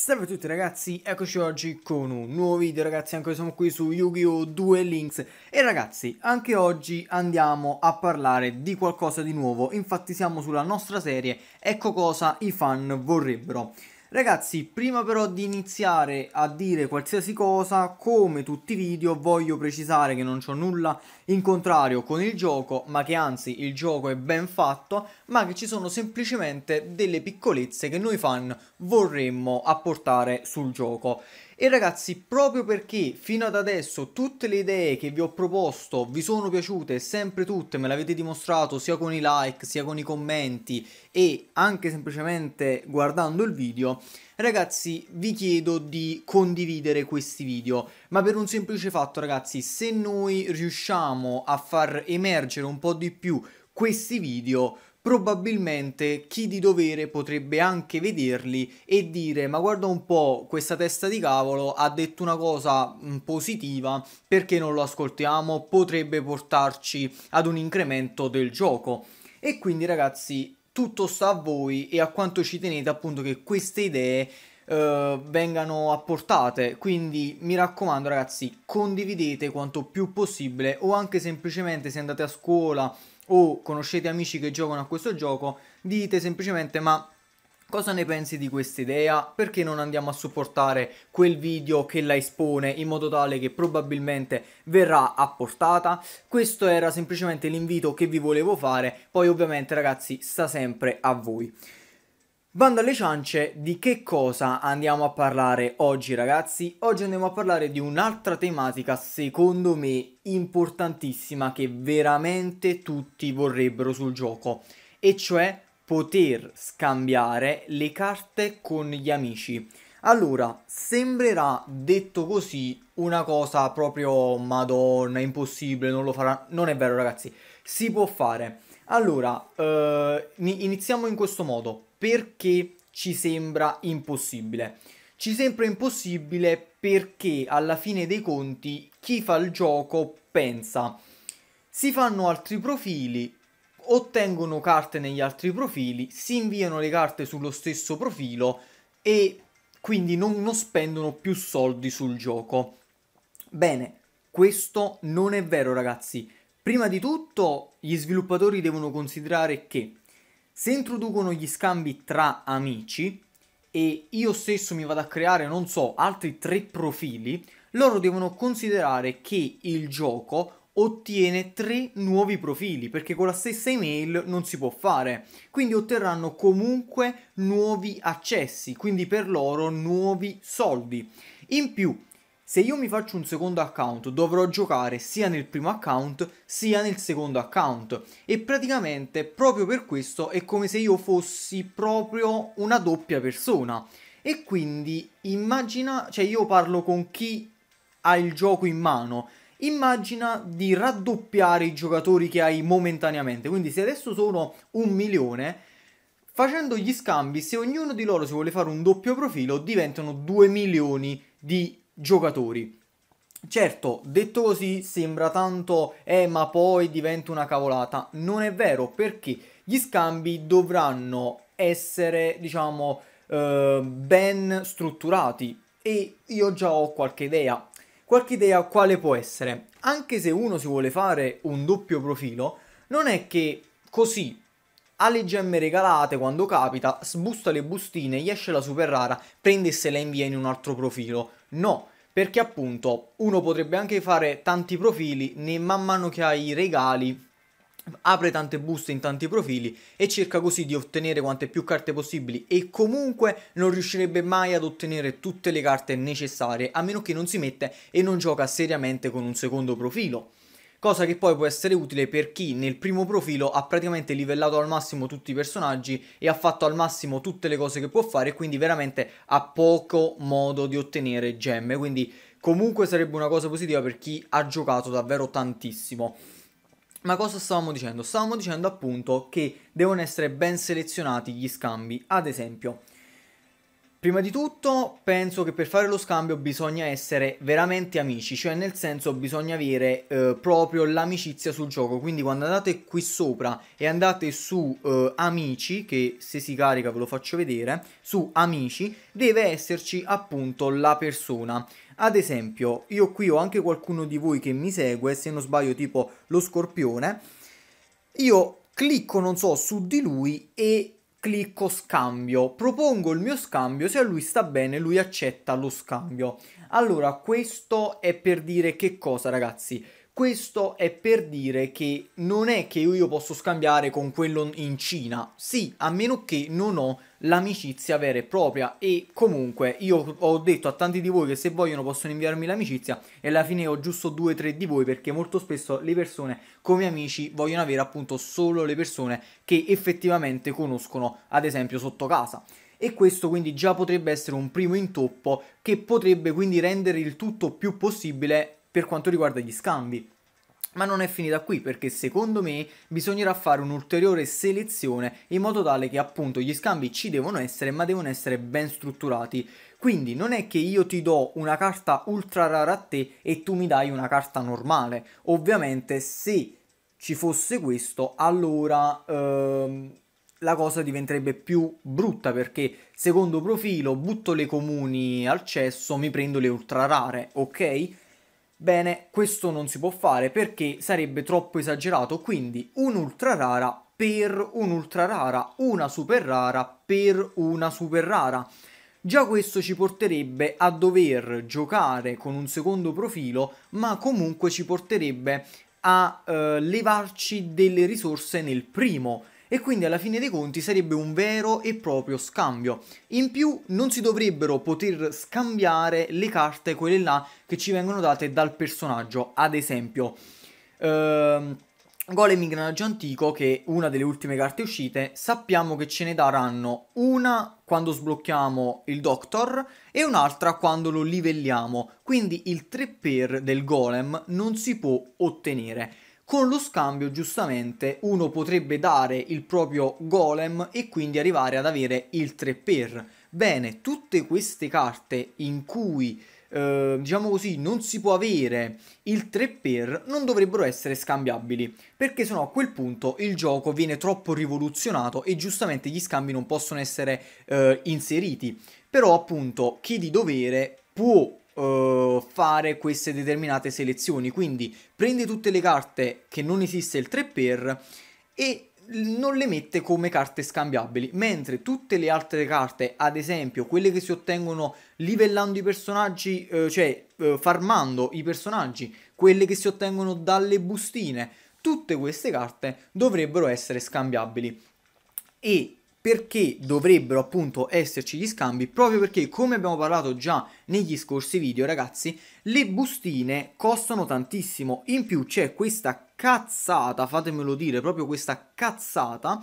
Salve a tutti ragazzi, eccoci oggi con un nuovo video ragazzi, anche siamo qui su Yu-Gi-Oh! 2 Links e ragazzi, anche oggi andiamo a parlare di qualcosa di nuovo, infatti siamo sulla nostra serie Ecco cosa i fan vorrebbero Ragazzi, prima però di iniziare a dire qualsiasi cosa, come tutti i video, voglio precisare che non c'ho nulla in contrario con il gioco, ma che anzi il gioco è ben fatto, ma che ci sono semplicemente delle piccolezze che noi fan vorremmo apportare sul gioco. E ragazzi, proprio perché fino ad adesso tutte le idee che vi ho proposto vi sono piaciute, sempre tutte, me l'avete dimostrato sia con i like, sia con i commenti e anche semplicemente guardando il video, ragazzi vi chiedo di condividere questi video, ma per un semplice fatto ragazzi, se noi riusciamo a far emergere un po' di più questi video probabilmente chi di dovere potrebbe anche vederli e dire ma guarda un po' questa testa di cavolo ha detto una cosa positiva perché non lo ascoltiamo potrebbe portarci ad un incremento del gioco e quindi ragazzi tutto sta a voi e a quanto ci tenete appunto che queste idee eh, vengano apportate. Quindi mi raccomando, ragazzi, condividete quanto più possibile o anche semplicemente se andate a scuola o conoscete amici che giocano a questo gioco, dite semplicemente ma Cosa ne pensi di questa idea? Perché non andiamo a supportare quel video che la espone in modo tale che probabilmente verrà apportata? Questo era semplicemente l'invito che vi volevo fare, poi ovviamente ragazzi sta sempre a voi. Bando alle ciance, di che cosa andiamo a parlare oggi ragazzi? Oggi andiamo a parlare di un'altra tematica secondo me importantissima che veramente tutti vorrebbero sul gioco e cioè poter scambiare le carte con gli amici. Allora, sembrerà detto così una cosa proprio madonna, impossibile, non lo farà. Non è vero ragazzi, si può fare. Allora, eh, iniziamo in questo modo perché ci sembra impossibile. Ci sembra impossibile perché alla fine dei conti chi fa il gioco pensa si fanno altri profili, ottengono carte negli altri profili, si inviano le carte sullo stesso profilo e quindi non, non spendono più soldi sul gioco. Bene, questo non è vero ragazzi. Prima di tutto gli sviluppatori devono considerare che se introducono gli scambi tra amici e io stesso mi vado a creare, non so, altri tre profili, loro devono considerare che il gioco ottiene tre nuovi profili perché con la stessa email non si può fare quindi otterranno comunque nuovi accessi quindi per loro nuovi soldi in più se io mi faccio un secondo account dovrò giocare sia nel primo account sia nel secondo account e praticamente proprio per questo è come se io fossi proprio una doppia persona e quindi immagina, cioè io parlo con chi ha il gioco in mano immagina di raddoppiare i giocatori che hai momentaneamente. Quindi se adesso sono un milione, facendo gli scambi, se ognuno di loro si vuole fare un doppio profilo, diventano 2 milioni di giocatori. Certo, detto così sembra tanto, eh ma poi diventa una cavolata. Non è vero perché gli scambi dovranno essere, diciamo, eh, ben strutturati e io già ho qualche idea. Qualche idea quale può essere. Anche se uno si vuole fare un doppio profilo, non è che così ha le gemme regalate quando capita, sbusta le bustine, gli esce la super rara, prende e se la invia in un altro profilo. No, perché appunto uno potrebbe anche fare tanti profili, né man mano che hai i regali apre tante buste in tanti profili e cerca così di ottenere quante più carte possibili e comunque non riuscirebbe mai ad ottenere tutte le carte necessarie a meno che non si mette e non gioca seriamente con un secondo profilo cosa che poi può essere utile per chi nel primo profilo ha praticamente livellato al massimo tutti i personaggi e ha fatto al massimo tutte le cose che può fare quindi veramente ha poco modo di ottenere gemme, quindi comunque sarebbe una cosa positiva per chi ha giocato davvero tantissimo. Ma cosa stavamo dicendo? Stavamo dicendo appunto che devono essere ben selezionati gli scambi, ad esempio... Prima di tutto penso che per fare lo scambio bisogna essere veramente amici, cioè nel senso bisogna avere eh, proprio l'amicizia sul gioco, quindi quando andate qui sopra e andate su eh, amici, che se si carica ve lo faccio vedere, su amici deve esserci appunto la persona. Ad esempio io qui ho anche qualcuno di voi che mi segue, se non sbaglio tipo lo scorpione, io clicco non so su di lui e clicco scambio, propongo il mio scambio, se a lui sta bene lui accetta lo scambio. Allora, questo è per dire che cosa ragazzi? Questo è per dire che non è che io posso scambiare con quello in Cina, sì, a meno che non ho l'amicizia vera e propria e comunque io ho detto a tanti di voi che se vogliono possono inviarmi l'amicizia e alla fine ho giusto due o tre di voi perché molto spesso le persone come amici vogliono avere appunto solo le persone che effettivamente conoscono ad esempio sotto casa e questo quindi già potrebbe essere un primo intoppo che potrebbe quindi rendere il tutto più possibile per quanto riguarda gli scambi. Ma non è finita qui perché secondo me bisognerà fare un'ulteriore selezione in modo tale che appunto gli scambi ci devono essere ma devono essere ben strutturati. Quindi non è che io ti do una carta ultra rara a te e tu mi dai una carta normale. Ovviamente se ci fosse questo allora... Ehm la cosa diventerebbe più brutta perché secondo profilo butto le comuni al cesso, mi prendo le ultra rare, ok? Bene, questo non si può fare perché sarebbe troppo esagerato, quindi un'ultra rara per un'ultra rara, una super rara per una super rara. Già questo ci porterebbe a dover giocare con un secondo profilo, ma comunque ci porterebbe a eh, levarci delle risorse nel primo e quindi alla fine dei conti sarebbe un vero e proprio scambio. In più non si dovrebbero poter scambiare le carte, quelle là, che ci vengono date dal personaggio, ad esempio... Ehm... Golem Ingranaggio Antico, che è una delle ultime carte uscite, sappiamo che ce ne daranno una quando sblocchiamo il Doctor e un'altra quando lo livelliamo, quindi il 3 per del Golem non si può ottenere. Con lo scambio, giustamente, uno potrebbe dare il proprio golem e quindi arrivare ad avere il 3 per. Bene, tutte queste carte in cui Uh, diciamo così, non si può avere il 3 per, non dovrebbero essere scambiabili, perché sennò a quel punto il gioco viene troppo rivoluzionato e giustamente gli scambi non possono essere uh, inseriti. Però appunto chi di dovere può eh, fare queste determinate selezioni. Quindi prende tutte le carte che non esiste il 3x e non le mette come carte scambiabili, mentre tutte le altre carte, ad esempio quelle che si ottengono livellando i personaggi, eh, cioè eh, farmando i personaggi, quelle che si ottengono dalle bustine, tutte queste carte dovrebbero essere scambiabili. E perché dovrebbero appunto esserci gli scambi proprio perché come abbiamo parlato già negli scorsi video ragazzi le bustine costano tantissimo in più c'è questa cazzata fatemelo dire proprio questa cazzata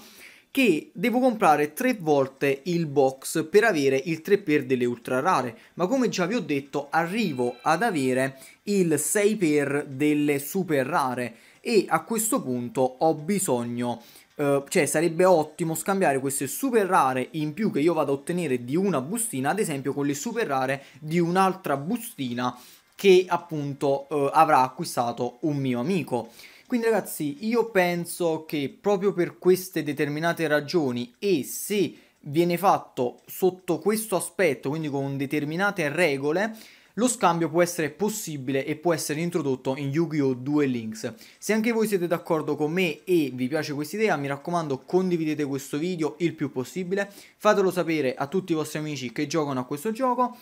che devo comprare tre volte il box per avere il 3x delle ultra rare, ma come già vi ho detto arrivo ad avere il 6x delle super rare e a questo punto ho bisogno Uh, cioè sarebbe ottimo scambiare queste super rare in più che io vado a ottenere di una bustina ad esempio con le super rare di un'altra bustina che appunto uh, avrà acquistato un mio amico quindi ragazzi, io penso che proprio per queste determinate ragioni e se viene fatto sotto questo aspetto, quindi con determinate regole, lo scambio può essere possibile e può essere introdotto in Yu-Gi-Oh! 2 Links. Se anche voi siete d'accordo con me e vi piace questa idea, mi raccomando condividete questo video il più possibile, fatelo sapere a tutti i vostri amici che giocano a questo gioco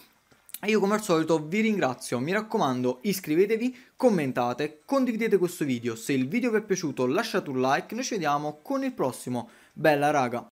e io come al solito vi ringrazio, mi raccomando iscrivetevi, commentate, condividete questo video, se il video vi è piaciuto lasciate un like, noi ci vediamo con il prossimo, bella raga!